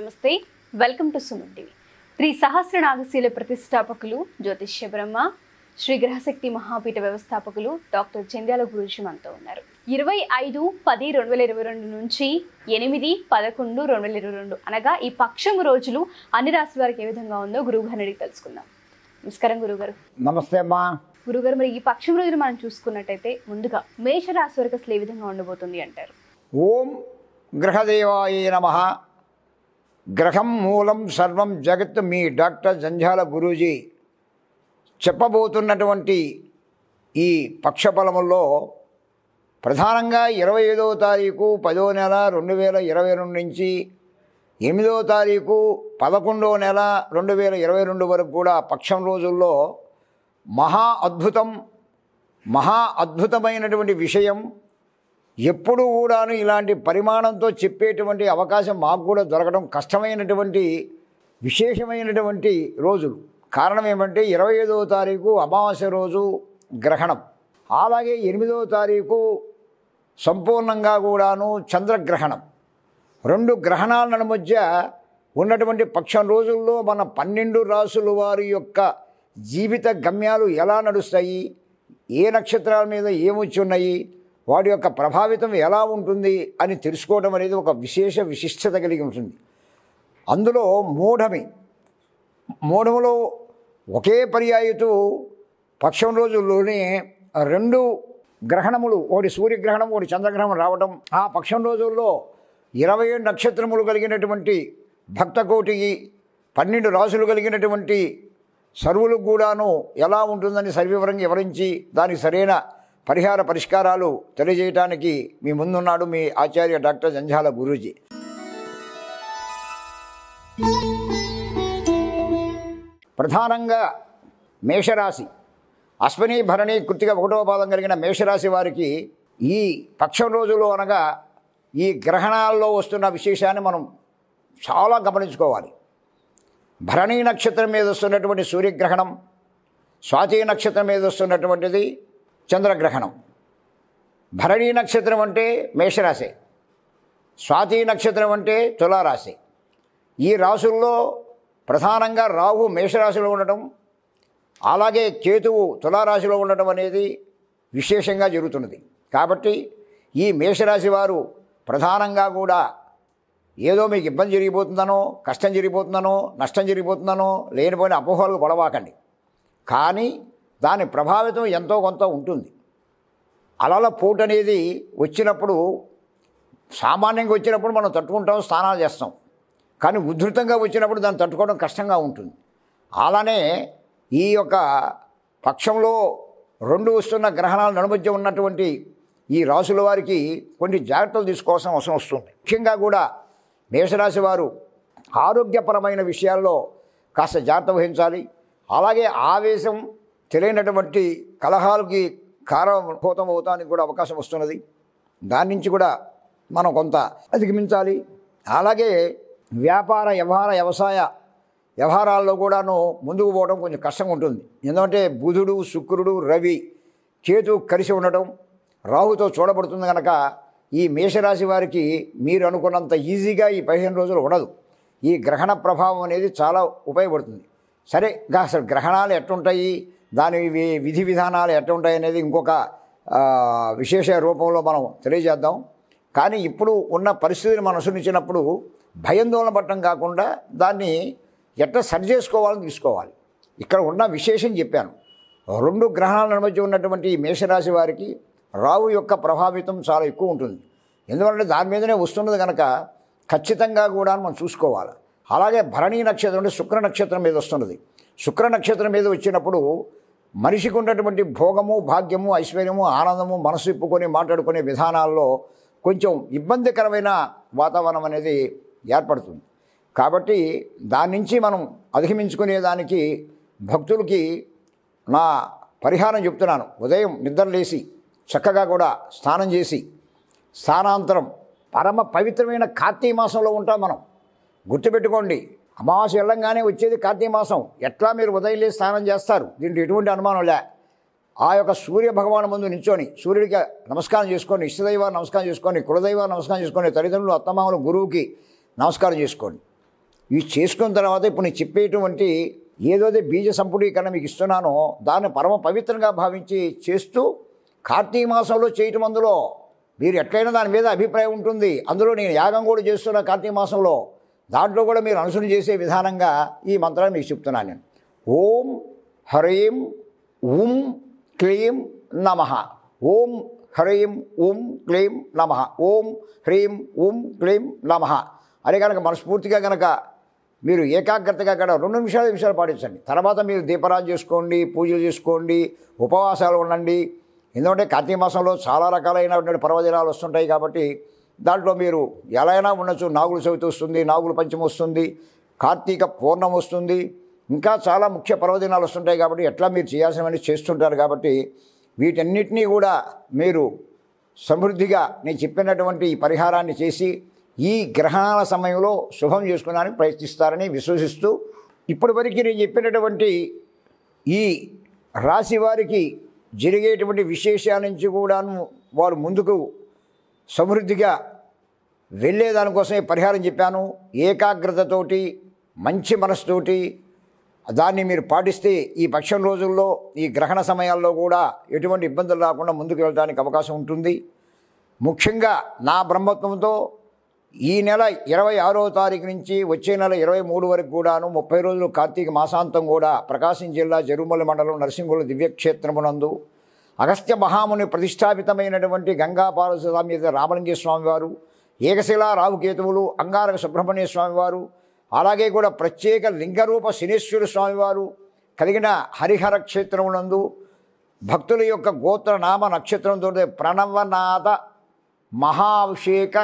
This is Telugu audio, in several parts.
నమస్తే welcome to Suman TV Shri సహస్ర నాగశీల ప్రతిష్టాపకులు జ్యోతిష్య బ్రహ్మ శ్రీ గ్రహశక్తి మహాపీఠ వ్యవస్థాపకులు డాక్టర్ చంద్యాల గురుజీ మనతో ఉన్నారు ఇరవై ఐదు పది రెండు వేల ఇరవై రెండు నుంచి ఎనిమిది పదకొండు రెండు వేల ఇరవై రెండు అనగా ఈ పక్షం రోజులు అన్ని రాశి వారికి ఏ విధంగా ఉందో గురువు గారిని అడిగి తెలుసుకుందాం నమస్కారం గురుగారు నమస్తే అమ్మా గురుగారు మరి ఈ పక్షం రోజులు మనం చూసుకున్నట్టయితే ముందుగా మేషరాశి వారికి అసలు ఏ విధంగా ఉండబోతుంది అంటారు ఓం గ్రహదేవాయ నమ గ్రహం మూలం సర్వం జగత్ మీ డాక్టర్ జంజాల గురూజీ చెప్పబోతున్నటువంటి ఈ పక్షఫలముల్లో ప్రధానంగా ఇరవై ఐదవ తారీఖు పదో నెల రెండు వేల ఇరవై రెండు నుంచి ఎనిమిదవ తారీఖు పదకొండవ నెల రెండు వేల ఇరవై రెండు వరకు కూడా పక్షం రోజుల్లో మహా అద్భుతం మహా అద్భుతమైనటువంటి విషయం ఎప్పుడు కూడాను ఇలాంటి పరిమాణంతో చెప్పేటువంటి అవకాశం మాకు కూడా దొరకడం కష్టమైనటువంటి విశేషమైనటువంటి రోజులు కారణం ఏమంటే ఇరవై ఐదవ తారీఖు అమావాస్య రోజు గ్రహణం అలాగే ఎనిమిదవ తారీఖు సంపూర్ణంగా కూడాను చంద్రగ్రహణం రెండు గ్రహణాల మధ్య ఉన్నటువంటి పక్షం రోజుల్లో మన పన్నెండు రాసుల వారి యొక్క జీవిత గమ్యాలు ఎలా నడుస్తాయి ఏ నక్షత్రాల మీద ఏమొచ్చి ఉన్నాయి వాడి యొక్క ప్రభావితం ఎలా ఉంటుంది అని తెలుసుకోవడం అనేది ఒక విశేష విశిష్టత కలిగి ఉంటుంది అందులో మూఢమి మూఢములో ఒకే పర్యాయతు పక్షం రోజుల్లోనే రెండు గ్రహణములు ఒకటి సూర్యగ్రహణం ఒకటి చంద్రగ్రహణం రావడం ఆ పక్షం రోజుల్లో ఇరవై నక్షత్రములు కలిగినటువంటి భక్తకోటి పన్నెండు రాసులు కలిగినటువంటి సర్వులు కూడాను ఎలా ఉంటుందని సర్వీవరంగా వివరించి దానికి సరైన పరిహార పరిష్కారాలు తెలియజేయడానికి మీ ముందున్నాడు మీ ఆచార్య డాక్టర్ జంజాల గురూజీ ప్రధానంగా మేషరాశి అశ్విని భరణి కృతిక ఒకటో పాదం కలిగిన మేషరాశి వారికి ఈ పక్షం రోజులు అనగా ఈ గ్రహణాల్లో వస్తున్న విశేషాన్ని మనం చాలా గమనించుకోవాలి భరణీ నక్షత్రం మీద వస్తున్నటువంటి సూర్యగ్రహణం స్వాతి నక్షత్రం మీద వస్తున్నటువంటిది చంద్రగ్రహణం భరణీ నక్షత్రం అంటే మేషరాశి స్వాతి నక్షత్రం అంటే తులారాశి ఈ రాశుల్లో ప్రధానంగా రాహు మేషరాశిలో ఉండటం అలాగే కేతువు తులారాశిలో ఉండటం అనేది విశేషంగా జరుగుతున్నది కాబట్టి ఈ మేషరాశి వారు ప్రధానంగా కూడా ఏదో మీకు ఇబ్బంది జరిగిపోతుందనో కష్టం జరిగిపోతుందనో నష్టం జరిగిపోతుందనో లేనిపోయిన అపోహలు పడవాకండి కానీ దాని ప్రభావితం ఎంతో కొంత ఉంటుంది అలల పోటు అనేది వచ్చినప్పుడు సామాన్యంగా వచ్చినప్పుడు మనం తట్టుకుంటాం స్నానాలు చేస్తాం కానీ ఉధృతంగా వచ్చినప్పుడు దాన్ని తట్టుకోవడం కష్టంగా ఉంటుంది అలానే ఈ యొక్క పక్షంలో రెండు వస్తున్న గ్రహణాల నడుమధ్య ఉన్నటువంటి ఈ రాసుల వారికి కొన్ని జాగ్రత్తలు తీసుకోవాల్సిన అవసరం వస్తుంది ముఖ్యంగా కూడా మేషరాశి వారు ఆరోగ్యపరమైన విషయాల్లో కాస్త జాగ్రత్త వహించాలి అలాగే ఆవేశం తెలియనటువంటి కలహాలకి కారణభూతం అవుతానికి కూడా అవకాశం వస్తున్నది దాని నుంచి కూడా మనం కొంత అధిగమించాలి అలాగే వ్యాపార వ్యవహార వ్యవసాయ వ్యవహారాల్లో కూడాను ముందుకు పోవడం కొంచెం కష్టంగా ఉంటుంది ఎందుకంటే బుధుడు శుక్రుడు రవి కేతు కలిసి ఉండడం రాహుతో చూడబడుతుంది కనుక ఈ మేషరాశి వారికి మీరు అనుకున్నంత ఈజీగా ఈ పదిహేను రోజులు ఉండదు ఈ గ్రహణ ప్రభావం అనేది చాలా ఉపయోగపడుతుంది సరే అసలు గ్రహణాలు ఎట్లుంటాయి దాని విధి విధానాలు ఎట్లా అనేది ఇంకొక విశేష రూపంలో మనం తెలియజేద్దాం కానీ ఇప్పుడు ఉన్న పరిస్థితిని మనం అనుసరించినప్పుడు భయందోళన పట్టడం కాకుండా దాన్ని ఎట్ట సరి చేసుకోవాలని తీసుకోవాలి ఇక్కడ ఉన్న విశేషం చెప్పాను రెండు గ్రహాల మధ్య ఉన్నటువంటి మేషరాశి వారికి రావు యొక్క ప్రభావితం చాలా ఎక్కువ ఉంటుంది ఎందుకంటే దాని మీదనే వస్తున్నది కనుక ఖచ్చితంగా కూడా మనం చూసుకోవాలి అలాగే భరణీ నక్షత్రం అంటే శుక్ర నక్షత్రం మీద వస్తున్నది శుక్ర నక్షత్రం మీద వచ్చినప్పుడు మనిషికి ఉన్నటువంటి భోగము భాగ్యము ఐశ్వర్యము ఆనందము మనసు ఇప్పుకొని మాట్లాడుకునే విధానాల్లో కొంచెం ఇబ్బందికరమైన వాతావరణం అనేది ఏర్పడుతుంది కాబట్టి దాని నుంచి మనం అధిగమించుకునేదానికి భక్తులకి నా పరిహారం చెప్తున్నాను ఉదయం నిద్రలేసి చక్కగా కూడా స్నానం చేసి స్నానాంతరం పరమ పవిత్రమైన కార్తీక మాసంలో ఉంటాం మనం గుర్తుపెట్టుకోండి అమావాస వెళ్ళంగానే వచ్చేది కార్తీక మాసం ఎట్లా మీరు ఉదయం లేచి స్నానం చేస్తారు దీంట్లో ఎటువంటి అనుమానం లే ఆ యొక్క సూర్య భగవాన్ ముందు నించొని సూర్యుడికి నమస్కారం చేసుకొని ఇష్టదైవాన్ని నమస్కారం చేసుకొని కులదైవాన్ని నమస్కారం చేసుకొని తల్లిదండ్రులు అత్తమామలు గురువుకి నమస్కారం చేసుకోండి ఇవి చేసుకున్న తర్వాత ఇప్పుడు నేను చెప్పేటువంటి ఏదోదే బీజ సంపుడీకరణ మీకు ఇస్తున్నానో దాన్ని పరమ పవిత్రంగా భావించి చేస్తూ కార్తీక మాసంలో చేయటం అందులో మీరు ఎట్లయినా దాని మీద అభిప్రాయం ఉంటుంది అందులో నేను యాగం కూడా చేస్తున్నా కార్తీక మాసంలో దాంట్లో కూడా మీరు అనుసరణ చేసే విధానంగా ఈ మంత్రాన్ని మీకు చెప్తున్నాను నేను ఓం హ్రీం ఉం క్లీం నమ ఓం హ్రీం ఉం క్లీం నమ ఓం హ్రీం ఉం క్లీం నమ అని కనుక మనస్ఫూర్తిగా కనుక మీరు ఏకాగ్రతగా గడ రెండు నిమిషాలు నిమిషాలు పాటించండి తర్వాత మీరు దీపరాజు చేసుకోండి పూజలు చేసుకోండి ఉపవాసాలు ఉండండి ఎందుకంటే కార్తీక మాసంలో చాలా రకాలైనటువంటి పర్వదినాలు వస్తుంటాయి కాబట్టి దాంట్లో మీరు ఎలా అయినా ఉండొచ్చు నాగుల చవితి వస్తుంది నాగుల పంచమి వస్తుంది కార్తీక పూర్ణం వస్తుంది ఇంకా చాలా ముఖ్య పర్వదినాలు వస్తుంటాయి కాబట్టి ఎట్లా మీరు చేయాల్సినవన్నీ చేస్తుంటారు కాబట్టి వీటన్నిటినీ కూడా మీరు సమృద్ధిగా నేను చెప్పినటువంటి ఈ పరిహారాన్ని చేసి ఈ గ్రహణాల సమయంలో శుభం చేసుకోవడానికి ప్రయత్నిస్తారని విశ్వసిస్తూ ఇప్పటివరకు నేను చెప్పినటువంటి ఈ రాశి వారికి జరిగేటువంటి విశేషాల నుంచి కూడాను వారు ముందుకు సమృద్ధిగా వెళ్ళేదానికోసమే పరిహారం చెప్పాను ఏకాగ్రతతోటి మంచి మనసుతోటి దాన్ని మీరు పాటిస్తే ఈ పక్షం రోజుల్లో ఈ గ్రహణ సమయాల్లో కూడా ఎటువంటి ఇబ్బందులు రాకుండా ముందుకు వెళ్ళడానికి అవకాశం ఉంటుంది ముఖ్యంగా నా బ్రహ్మత్వంతో ఈ నెల ఇరవై ఆరో తారీఖు నుంచి వచ్చే నెల ఇరవై మూడు వరకు కూడాను ముప్పై రోజులు కార్తీక మాసాంతం కూడా ప్రకాశం జిల్లా జరుమల మండలం నరసింహుల దివ్యక్షేత్రమునందు అగస్త్య మహాముని ప్రతిష్టాపితమైనటువంటి గంగా పార్వతి రామలింగేశ్వర స్వామివారు ఏకశిల రావుకేతువులు అంగారక సుబ్రహ్మణ్య స్వామివారు అలాగే కూడా ప్రత్యేక లింగరూప శనేశ్వర స్వామివారు కలిగిన హరిహర క్షేత్రమునందు భక్తుల యొక్క గోత్ర నామ నక్షత్రంతో ప్రణవనాథ మహాభిషేక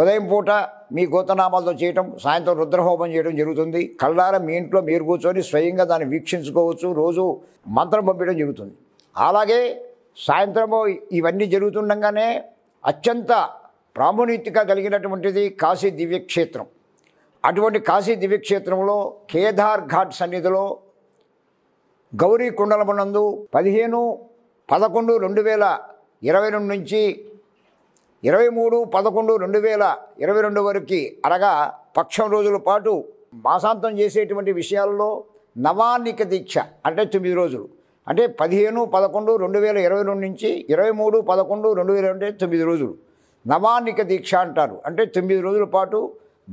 ఉదయం పూట మీ గోతనామాలతో చేయటం సాయంత్రం రుద్రహోమం చేయడం జరుగుతుంది కళ్ళార మీ ఇంట్లో మీరు కూర్చొని స్వయంగా దాన్ని వీక్షించుకోవచ్చు రోజు మంత్రం పంపించడం జరుగుతుంది అలాగే సాయంత్రము ఇవన్నీ జరుగుతుండగానే అత్యంత ప్రాముణ్యత కలిగినటువంటిది కాశీ దివ్యక్షేత్రం అటువంటి కాశీ దివ్యక్షేత్రంలో కేదార్ ఘాట్ సన్నిధిలో గౌరీ కుండలమునందు పదిహేను పదకొండు రెండు వేల ఇరవై రెండు నుంచి ఇరవై మూడు పదకొండు రెండు వేల ఇరవై రెండు వరకు అనగా పక్షం రోజుల పాటు మాసాంతం చేసేటువంటి విషయాల్లో నవానిక దీక్ష అంటే తొమ్మిది రోజులు అంటే పదిహేను పదకొండు రెండు వేల ఇరవై రెండు నుంచి ఇరవై మూడు పదకొండు రెండు వేల అంటే తొమ్మిది రోజులు నవానిక దీక్ష అంటారు అంటే తొమ్మిది రోజుల పాటు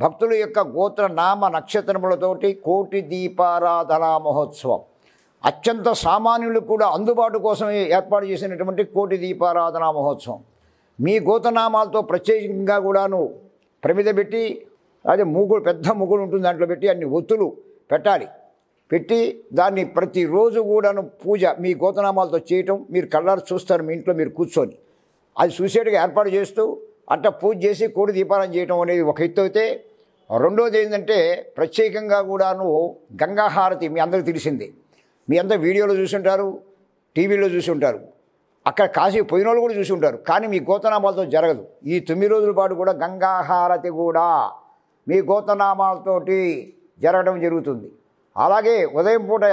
భక్తుల యొక్క గోత్ర నామ నక్షత్రములతోటి కోటి దీపారాధనా మహోత్సవం అత్యంత సామాన్యులు కూడా అందుబాటు కోసం ఏర్పాటు చేసినటువంటి కోటి దీపారాధనా మహోత్సవం మీ గోతనామాలతో ప్రత్యేకంగా కూడాను ప్రమిద పెట్టి అదే మూగుడు పెద్ద ముగ్గుడు ఉంటుంది దాంట్లో పెట్టి అన్ని ఒత్తులు పెట్టాలి పెట్టి దాన్ని ప్రతిరోజు కూడాను పూజ మీ గోతనామాలతో చేయటం మీరు కళ్ళారు చూస్తారు మీ ఇంట్లో మీరు కూర్చొని అది చూసేట్టుగా ఏర్పాటు చేస్తూ అట్ట పూజ చేసి కోడి దీపాలను చేయటం అనేది ఒక ఎత్తు అయితే రెండోది ఏంటంటే ప్రత్యేకంగా కూడాను గంగాహారతి మీ అందరికీ తెలిసిందే మీ అందరు వీడియోలో చూసుంటారు టీవీలో చూసుంటారు అక్కడ కాశీ పోయిన వాళ్ళు కూడా చూసి ఉంటారు కానీ మీ గోతనామాలతో జరగదు ఈ తొమ్మిది రోజుల పాటు కూడా గంగాహారతి కూడా మీ గోతనామాలతోటి జరగడం జరుగుతుంది అలాగే ఉదయం పూట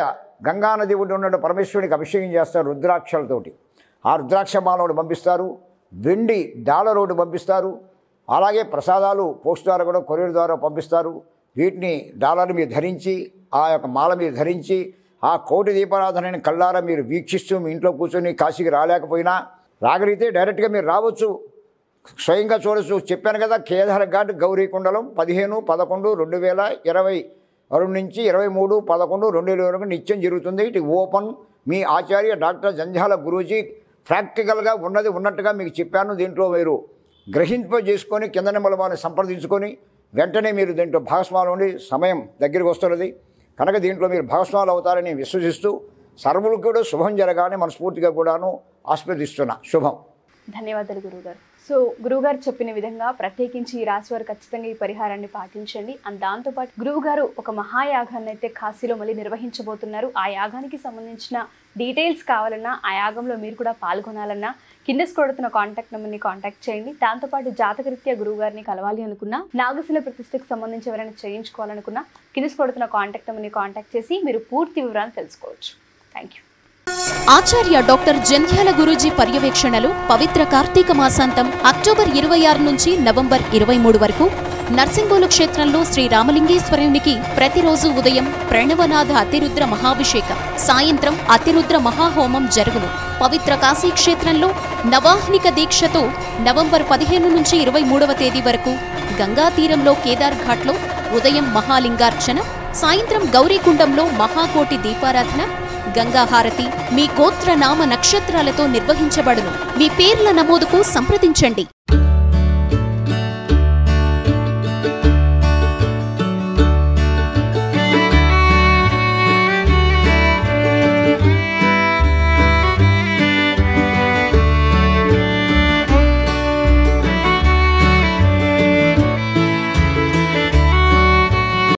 గంగానది ఒడ్డు ఉన్న పరమేశ్వరునికి అభిషేకం చేస్తారు రుద్రాక్షలతోటి ఆ రుద్రాక్ష మాలోడు పంపిస్తారు వెండి డాలర్ ఒకటి పంపిస్తారు అలాగే ప్రసాదాలు పోస్ట్ ద్వారా కూడా కొరియర్ ద్వారా పంపిస్తారు వీటిని డాలర్ మీరు ధరించి ఆ యొక్క మాల మీరు ధరించి ఆ కోటి దీపారాధనని కళ్ళారా మీరు వీక్షిస్తూ మీ ఇంట్లో కూర్చొని కాశీకి రాలేకపోయినా రాగలిగితే డైరెక్ట్గా మీరు రావచ్చు స్వయంగా చూడొచ్చు చెప్పాను కదా కేదార్ ఘాట్ గౌరీకుండలం పదిహేను పదకొండు రెండు వేల ఇరవై అరుణ్ నుంచి ఇరవై మూడు పదకొండు రెండు వేల వరకు నిత్యం జరుగుతుంది ఇటు ఓపెన్ మీ ఆచార్య డాక్టర్ జంజాల గురూజీ ప్రాక్టికల్గా ఉన్నది ఉన్నట్టుగా మీకు చెప్పాను దీంట్లో మీరు గ్రహింప చేసుకొని కింద నిమ్మల వారిని సంప్రదించుకొని వెంటనే మీరు దీంట్లో భాగస్వాములు ఉండి సమయం దగ్గరికి వస్తున్నది కనుక దీంట్లో మీరు భాగస్వాములు అవుతారని విశ్వసిస్తూ సర్వులు కూడా శుభం జరగాలని మనస్ఫూర్తిగా కూడాను ఆస్వాదిస్తున్నా శుభం ధన్యవాదాలు గురువుగారు సో గురువుగారు చెప్పిన విధంగా ప్రత్యేకించి ఈ రాశి వారు ఖచ్చితంగా ఈ పరిహారాన్ని పాటించండి అండ్ దాంతోపాటు గురువుగారు ఒక మహాయాగాన్ని అయితే కాశీలో మళ్ళీ నిర్వహించబోతున్నారు ఆ యాగానికి సంబంధించిన డీటెయిల్స్ కావాలన్నా ఆ యాగంలో మీరు కూడా పాల్గొనాలన్నా కింద కొడుతున్న కాంటాక్ట్ నెంబర్ని కాంటాక్ట్ చేయండి దాంతోపాటు జాతకరీత్యా గురువుగారిని కలవాలి అనుకున్నా నాగశిల ప్రతిష్టకు సంబంధించి ఎవరైనా చేయించుకోవాలనుకున్నా కింద కొడుతున్న కాంటాక్ట్ నెంబర్ని కాంటాక్ట్ చేసి మీరు పూర్తి వివరాలు తెలుసుకోవచ్చు థ్యాంక్ యూ ఆచార్య డాక్టర్ జంధ్యాల గురూజీ పర్యవేక్షణలో పవిత్ర కార్తీక మాసాంతం అక్టోబర్ ఇరవై ఆరు నుంచి నవంబర్ ఇరవై మూడు వరకు నర్సింగోలు క్షేత్రంలో శ్రీ రామలింగేశ్వరునికి ప్రతిరోజు ఉదయం ప్రణవనాథ అతిరుద్ర మహాభిషేకం సాయంత్రం అతిరుద్ర మహాహోమం జరుగును పవిత్ర కాశీ క్షేత్రంలో నవాహ్నిక దీక్షతో నవంబర్ పదిహేను నుంచి ఇరవై మూడవ తేదీ వరకు గంగా తీరంలో కేదార్ఘాట్లో ఉదయం మహాలింగార్చన సాయంత్రం గౌరీకుండంలో మహాకోటి దీపారాధన గంగాహారతి మీ గోత్ర నామ నక్షత్రాలతో నిర్వహించబడును మీ పేర్ల నమోదుకు సంప్రదించండి